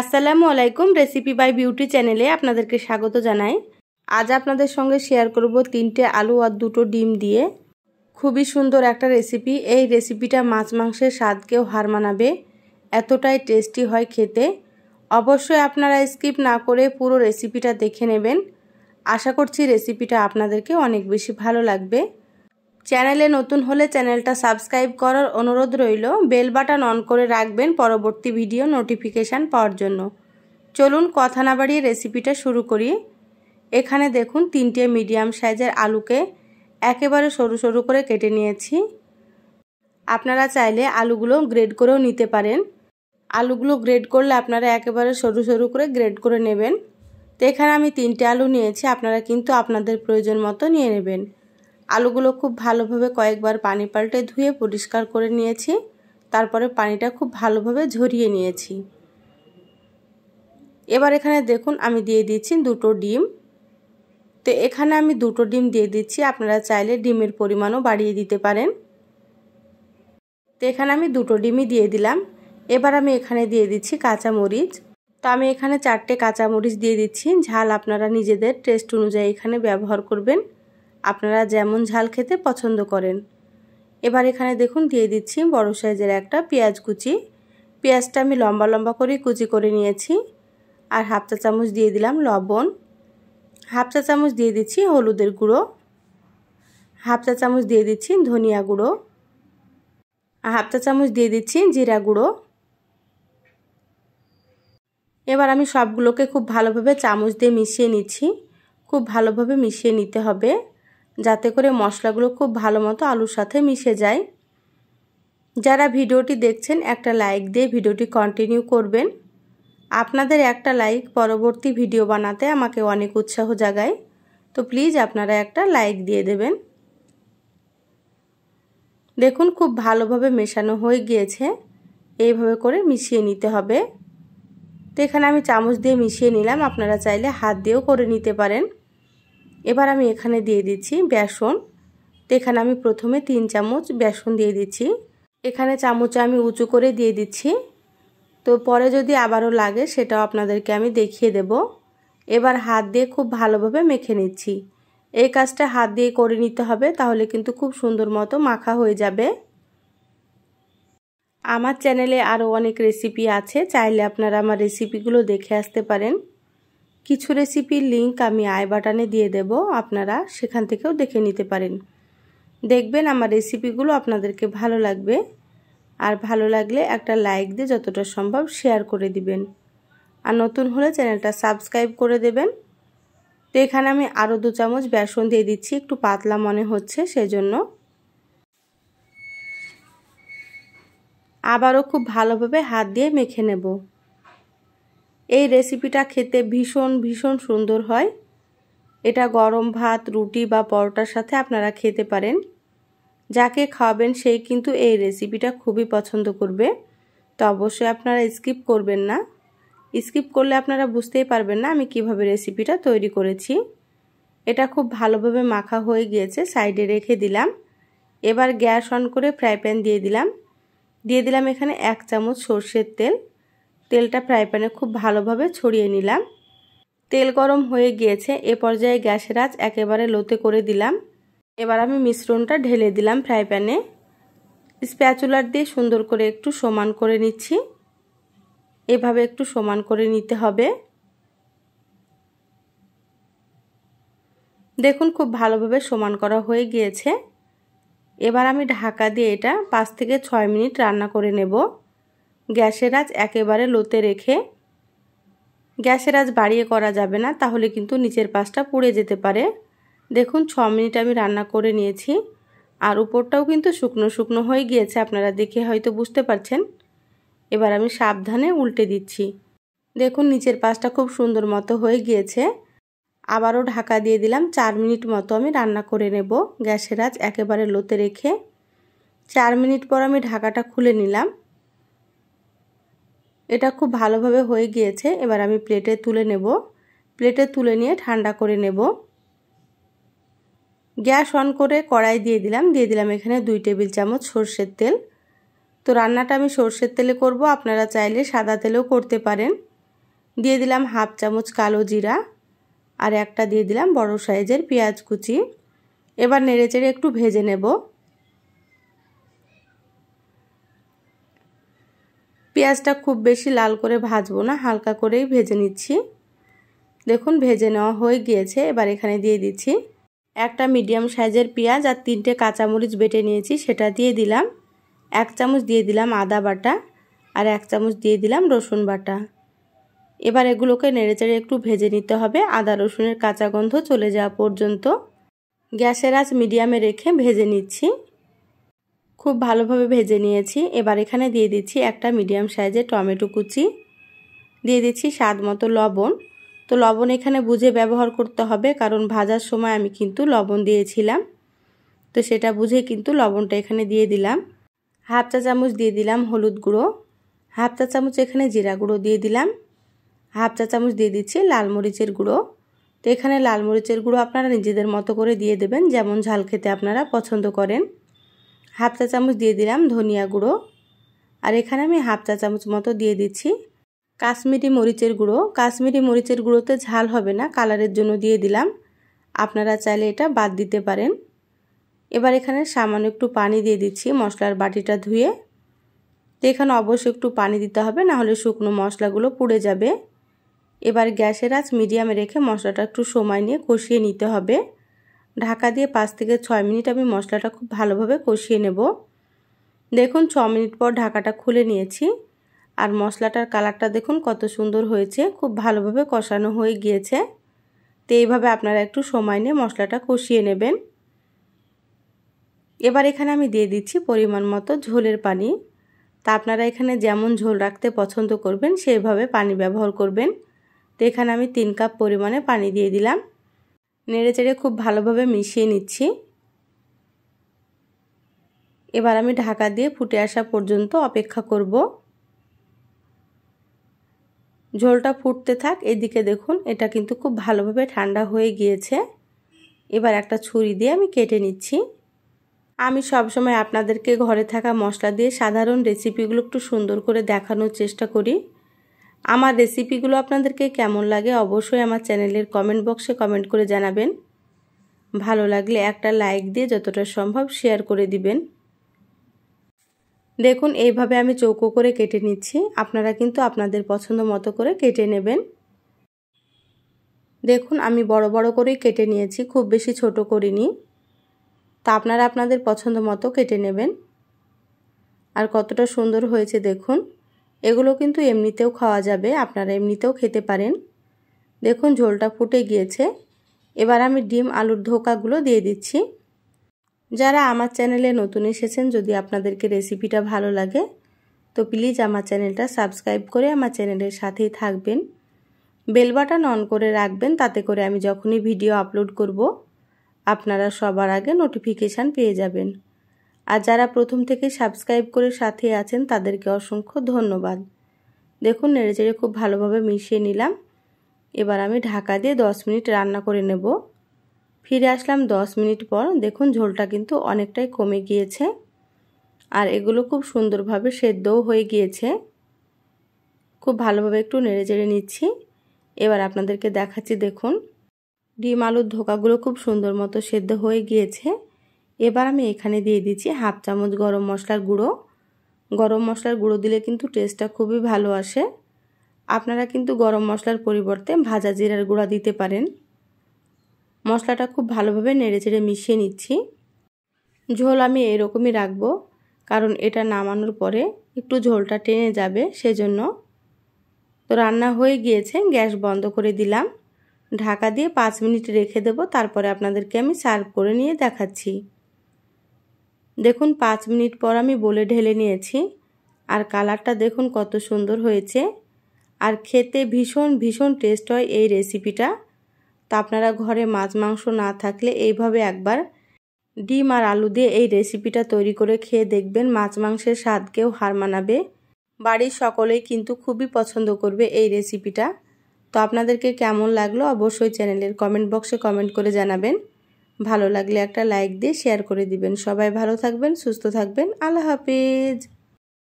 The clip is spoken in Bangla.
আসসালামু আলাইকুম রেসিপি বাই বিউটি চ্যানেলে আপনাদেরকে স্বাগত জানাই আজ আপনাদের সঙ্গে শেয়ার করব তিনটে আলু আর দুটো ডিম দিয়ে খুবই সুন্দর একটা রেসিপি এই রেসিপিটা মাছ মাংসের স্বাদকেও হার মানাবে এতটাই টেস্টি হয় খেতে অবশ্যই আপনারা স্কিপ না করে পুরো রেসিপিটা দেখে নেবেন আশা করছি রেসিপিটা আপনাদেরকে অনেক বেশি ভালো লাগবে চ্যানেলে নতুন হলে চ্যানেলটা সাবস্ক্রাইব করার অনুরোধ রইল বেল বাটন অন করে রাখবেন পরবর্তী ভিডিও নোটিফিকেশান পাওয়ার জন্য চলুন কথা না বাড়িয়ে রেসিপিটা শুরু করি এখানে দেখুন তিনটে মিডিয়াম সাইজের আলুকে একেবারে সরু সরু করে কেটে নিয়েছি আপনারা চাইলে আলুগুলো গ্রেড করেও নিতে পারেন আলুগুলো গ্রেড করলে আপনারা একেবারে সরু সরু করে গ্রেড করে নেবেন তো এখানে আমি তিনটে আলু নিয়েছি আপনারা কিন্তু আপনাদের প্রয়োজন মতো নিয়ে নেবেন আলুগুলো খুব ভালোভাবে কয়েকবার পানি পাল্টে ধুয়ে পরিষ্কার করে নিয়েছি তারপরে পানিটা খুব ভালোভাবে ঝরিয়ে নিয়েছি এবার এখানে দেখুন আমি দিয়ে দিচ্ছি দুটো ডিম তো এখানে আমি দুটো ডিম দিয়ে দিচ্ছি আপনারা চাইলে ডিমের পরিমাণও বাড়িয়ে দিতে পারেন তো এখানে আমি দুটো ডিমই দিয়ে দিলাম এবার আমি এখানে দিয়ে দিচ্ছি কাঁচা মরিচ তো আমি এখানে চারটে কাঁচামরিচ দিয়ে দিচ্ছি ঝাল আপনারা নিজেদের টেস্ট অনুযায়ী এখানে ব্যবহার করবেন আপনারা যেমন ঝাল খেতে পছন্দ করেন এবার এখানে দেখুন দিয়ে দিচ্ছি বড় সাইজের একটা পেঁয়াজ কুচি পেঁয়াজটা আমি লম্বা লম্বা করে কুচি করে নিয়েছি আর হাফ চা চামচ দিয়ে দিলাম লবণ হাফ চা চামচ দিয়ে দিচ্ছি হলুদের গুঁড়ো হাফ চা চামচ দিয়ে দিচ্ছি ধনিয়া গুঁড়ো হাফ চা চামচ দিয়ে দিচ্ছি জিরা গুঁড়ো এবার আমি সবগুলোকে খুব ভালোভাবে চামচ দিয়ে মিশিয়ে নিচ্ছি খুব ভালোভাবে মিশিয়ে নিতে হবে যাতে করে মশলাগুলো খুব ভালো মতো আলুর সাথে মিশে যায় যারা ভিডিওটি দেখছেন একটা লাইক দিয়ে ভিডিওটি কন্টিনিউ করবেন আপনাদের একটা লাইক পরবর্তী ভিডিও বানাতে আমাকে অনেক উৎসাহ জাগায় তো প্লিজ আপনারা একটা লাইক দিয়ে দেবেন দেখুন খুব ভালোভাবে মেশানো হয়ে গিয়েছে এইভাবে করে মিশিয়ে নিতে হবে তো এখানে আমি চামচ দিয়ে মিশিয়ে নিলাম আপনারা চাইলে হাত দিয়েও করে নিতে পারেন এবার আমি এখানে দিয়ে দিচ্ছি বেসন তো এখানে আমি প্রথমে তিন চামচ বেসন দিয়ে দিচ্ছি এখানে চামচে আমি উঁচু করে দিয়ে দিচ্ছি তো পরে যদি আবারও লাগে সেটাও আপনাদেরকে আমি দেখিয়ে দেব এবার হাত দিয়ে খুব ভালোভাবে মেখে নিচ্ছি এই কাজটা হাত দিয়ে করে নিতে হবে তাহলে কিন্তু খুব সুন্দর মতো মাখা হয়ে যাবে আমার চ্যানেলে আরও অনেক রেসিপি আছে চাইলে আপনারা আমার রেসিপিগুলো দেখে আসতে পারেন কিছু রেসিপির লিঙ্ক আমি আই বাটনে দিয়ে দেব আপনারা সেখান থেকেও দেখে নিতে পারেন দেখবেন আমার রেসিপিগুলো আপনাদেরকে ভালো লাগবে আর ভালো লাগলে একটা লাইক দিয়ে যতটা সম্ভব শেয়ার করে দিবেন আর নতুন হলে চ্যানেলটা সাবস্ক্রাইব করে দেবেন তো এখানে আমি আরও দু চামচ বেসন দিয়ে দিচ্ছি একটু পাতলা মনে হচ্ছে সেজন্য আবারও খুব ভালোভাবে হাত দিয়ে মেখে নেব এই রেসিপিটা খেতে ভীষণ ভীষণ সুন্দর হয় এটা গরম ভাত রুটি বা পরোটার সাথে আপনারা খেতে পারেন যাকে খাওয়াবেন সেই কিন্তু এই রেসিপিটা খুবই পছন্দ করবে তো অবশ্যই আপনারা স্কিপ করবেন না স্কিপ করলে আপনারা বুঝতেই পারবেন না আমি কিভাবে রেসিপিটা তৈরি করেছি এটা খুব ভালোভাবে মাখা হয়ে গিয়েছে সাইডে রেখে দিলাম এবার গ্যাস অন করে ফ্রাই প্যান দিয়ে দিলাম দিয়ে দিলাম এখানে এক চামচ সর্ষের তেল তেলটা ফ্রাই প্যানে খুব ভালোভাবে ছড়িয়ে নিলাম তেল গরম হয়ে গিয়েছে এ পর্যায়ে গ্যাসের আঁচ একেবারে লোতে করে দিলাম এবার আমি মিশ্রণটা ঢেলে দিলাম ফ্রাই প্যানে স্প্যাচুলার দিয়ে সুন্দর করে একটু সমান করে নিচ্ছি এভাবে একটু সমান করে নিতে হবে দেখুন খুব ভালোভাবে সমান করা হয়ে গিয়েছে এবার আমি ঢাকা দিয়ে এটা পাঁচ থেকে ছয় মিনিট রান্না করে নেব গ্যাসের আঁচ একেবারে লোতে রেখে গ্যাসের আঁচ বাড়িয়ে করা যাবে না তাহলে কিন্তু নিচের পাশটা পুড়ে যেতে পারে দেখুন ছ মিনিট আমি রান্না করে নিয়েছি আর উপরটাও কিন্তু শুকনো শুকনো হয়ে গিয়েছে আপনারা দেখে হয়তো বুঝতে পারছেন এবার আমি সাবধানে উল্টে দিচ্ছি দেখুন নিচের পাশটা খুব সুন্দর মতো হয়ে গিয়েছে আবারও ঢাকা দিয়ে দিলাম চার মিনিট মতো আমি রান্না করে নেব গ্যাসের আঁচ একেবারে লোতে রেখে চার মিনিট পর আমি ঢাকাটা খুলে নিলাম এটা খুব ভালোভাবে হয়ে গিয়েছে এবার আমি প্লেটে তুলে নেব প্লেটে তুলে নিয়ে ঠান্ডা করে নেব গ্যাস অন করে কড়াই দিয়ে দিলাম দিয়ে দিলাম এখানে দুই টেবিল চামচ সর্ষের তেল তো রান্নাটা আমি সর্ষের তেলে করব আপনারা চাইলে সাদা তেলেও করতে পারেন দিয়ে দিলাম হাফ চামচ কালো জিরা আর একটা দিয়ে দিলাম বড় সাইজের পেঁয়াজ কুচি এবার চেড়ে একটু ভেজে নেব পেঁয়াজটা খুব বেশি লাল করে ভাজবো না হালকা করেই ভেজে নিচ্ছি দেখুন ভেজে নেওয়া হয়ে গিয়েছে এবার এখানে দিয়ে দিচ্ছি একটা মিডিয়াম সাইজের পেঁয়াজ আর তিনটে কাঁচামরিচ বেটে নিয়েছি সেটা দিয়ে দিলাম এক চামচ দিয়ে দিলাম আদা বাটা আর এক চামচ দিয়ে দিলাম রসুন বাটা এবার এগুলোকে নেড়েচেড়ে একটু ভেজে নিতে হবে আদা রসুনের কাঁচা গন্ধ চলে যাওয়া পর্যন্ত গ্যাসের আঁচ মিডিয়ামে রেখে ভেজে নিচ্ছি খুব ভালোভাবে ভেজে নিয়েছি এবার এখানে দিয়ে দিচ্ছি একটা মিডিয়াম সাইজের টমেটো কুচি দিয়ে দিচ্ছি স্বাদ মতো লবণ তো লবণ এখানে বুঝে ব্যবহার করতে হবে কারণ ভাজার সময় আমি কিন্তু লবণ দিয়েছিলাম তো সেটা বুঝে কিন্তু লবণটা এখানে দিয়ে দিলাম হাফ চা চামচ দিয়ে দিলাম হলুদ গুঁড়ো হাফ চা চামচ এখানে জিরা গুঁড়ো দিয়ে দিলাম হাফ চা চামচ দিয়ে দিচ্ছি লাল মরিচের গুঁড়ো তো এখানে লাল মরিচের গুঁড়ো আপনারা নিজেদের মতো করে দিয়ে দেবেন যেমন ঝাল খেতে আপনারা পছন্দ করেন হাফ চা চামচ দিয়ে দিলাম ধনিয়া গুঁড়ো আর এখানে আমি হাফ চা চামচ মতো দিয়ে দিচ্ছি কাশ্মীরি মরিচের গুঁড়ো কাশ্মীরি মরিচের গুঁড়োতে ঝাল হবে না কালারের জন্য দিয়ে দিলাম আপনারা চাইলে এটা বাদ দিতে পারেন এবার এখানে সামান্য একটু পানি দিয়ে দিচ্ছি মশলার বাটিটা ধুয়ে তো এখানে অবশ্যই একটু পানি দিতে হবে না হলে শুকনো মশলাগুলো পুড়ে যাবে এবার গ্যাসের আঁচ মিডিয়ামে রেখে মশলাটা একটু সময় নিয়ে কষিয়ে নিতে হবে ঢাকা দিয়ে পাঁচ থেকে ছয় মিনিট আমি মশলাটা খুব ভালোভাবে কষিয়ে নেব দেখুন ছ মিনিট পর ঢাকাটা খুলে নিয়েছি আর মশলাটার কালারটা দেখুন কত সুন্দর হয়েছে খুব ভালোভাবে কষানো হয়ে গিয়েছে তো এইভাবে আপনারা একটু সময় নিয়ে মশলাটা কষিয়ে নেবেন এবার এখানে আমি দিয়ে দিচ্ছি পরিমাণ মতো ঝোলের পানি তা আপনারা এখানে যেমন ঝোল রাখতে পছন্দ করবেন সেইভাবে পানি ব্যবহার করবেন তো এখানে আমি তিন কাপ পরিমাণে পানি দিয়ে দিলাম নেড়ে চেড়ে খুব ভালোভাবে মিশিয়ে নিচ্ছি এবার আমি ঢাকা দিয়ে ফুটে আসা পর্যন্ত অপেক্ষা করব ঝোলটা ফুটতে থাক এদিকে দেখুন এটা কিন্তু খুব ভালোভাবে ঠান্ডা হয়ে গিয়েছে এবার একটা ছুরি দিয়ে আমি কেটে নিচ্ছি আমি সবসময় আপনাদেরকে ঘরে থাকা মশলা দিয়ে সাধারণ রেসিপিগুলো একটু সুন্দর করে দেখানোর চেষ্টা করি আমার রেসিপিগুলো আপনাদেরকে কেমন লাগে অবশ্যই আমার চ্যানেলের কমেন্ট বক্সে কমেন্ট করে জানাবেন ভালো লাগলে একটা লাইক দিয়ে যতটা সম্ভব শেয়ার করে দিবেন দেখুন এইভাবে আমি চৌকো করে কেটে নিচ্ছি আপনারা কিন্তু আপনাদের পছন্দ মতো করে কেটে নেবেন দেখুন আমি বড় বড় করেই কেটে নিয়েছি খুব বেশি ছোট করিনি তা আপনারা আপনাদের পছন্দ মতো কেটে নেবেন আর কতটা সুন্দর হয়েছে দেখুন এগুলো কিন্তু এমনিতেও খাওয়া যাবে আপনারা এমনিতেও খেতে পারেন দেখুন ঝোলটা ফুটে গিয়েছে এবার আমি ডিম আলুর ধোকাগুলো দিয়ে দিচ্ছি যারা আমার চ্যানেলে নতুন এসেছেন যদি আপনাদেরকে রেসিপিটা ভালো লাগে তো প্লিজ আমার চ্যানেলটা সাবস্ক্রাইব করে আমার চ্যানেলের সাথেই থাকবেন বেল বাটন অন করে রাখবেন তাতে করে আমি যখনই ভিডিও আপলোড করব আপনারা সবার আগে নোটিফিকেশান পেয়ে যাবেন আর যারা প্রথম থেকে সাবস্ক্রাইব করে সাথে আছেন তাদেরকে অসংখ্য ধন্যবাদ দেখুন নেড়েচেড়ে খুব ভালোভাবে মিশিয়ে নিলাম এবার আমি ঢাকা দিয়ে 10 মিনিট রান্না করে নেব ফিরে আসলাম 10 মিনিট পর দেখুন ঝোলটা কিন্তু অনেকটাই কমে গিয়েছে আর এগুলো খুব সুন্দরভাবে সেদ্ধও হয়ে গিয়েছে খুব ভালোভাবে একটু নেড়ে চেড়ে নিচ্ছি এবার আপনাদেরকে দেখাচ্ছি দেখুন ডিম আলুর ধোকাগুলো খুব সুন্দর মতো সেদ্ধ হয়ে গিয়েছে এবার আমি এখানে দিয়ে দিচ্ছি হাফ চামচ গরম মশলার গুঁড়ো গরম মশলার গুঁড়ো দিলে কিন্তু টেস্টটা খুবই ভালো আসে আপনারা কিন্তু গরম মশলার পরিবর্তে ভাজা জিরার গুঁড়া দিতে পারেন মশলাটা খুব ভালোভাবে নেড়ে চেড়ে মিশিয়ে নিচ্ছি ঝোল আমি এরকমই রাখবো কারণ এটা নামানোর পরে একটু ঝোলটা টেনে যাবে সেজন্য তো রান্না হয়ে গিয়েছে গ্যাস বন্ধ করে দিলাম ঢাকা দিয়ে পাঁচ মিনিট রেখে দেব তারপরে আপনাদেরকে আমি সার্ভ করে নিয়ে দেখাচ্ছি দেখুন পাঁচ মিনিট পর আমি বলে ঢেলে নিয়েছি আর কালারটা দেখুন কত সুন্দর হয়েছে আর খেতে ভীষণ ভীষণ টেস্ট হয় এই রেসিপিটা তা আপনারা ঘরে মাছ মাংস না থাকলে এইভাবে একবার ডিম আর আলু দিয়ে এই রেসিপিটা তৈরি করে খেয়ে দেখবেন মাছ মাংসের স্বাদকেও হার মানাবে বাড়ির সকলেই কিন্তু খুবই পছন্দ করবে এই রেসিপিটা তো আপনাদেরকে কেমন লাগলো অবশ্যই চ্যানেলের কমেন্ট বক্সে কমেন্ট করে জানাবেন ভালো লাগলে একটা লাইক দিয়ে শেয়ার করে দিবেন সবাই ভালো থাকবেন সুস্থ থাকবেন আল্লাহ হাফিজ